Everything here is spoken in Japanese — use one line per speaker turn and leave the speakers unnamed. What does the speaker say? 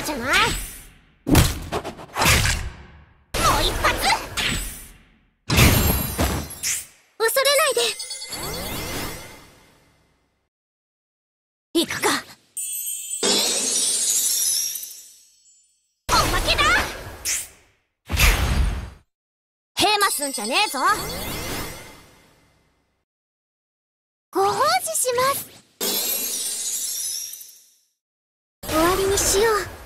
じゃないもう一発
恐れないで行くか
おまけだヘマすんじゃねえぞ
ご奉仕します終わりにしよう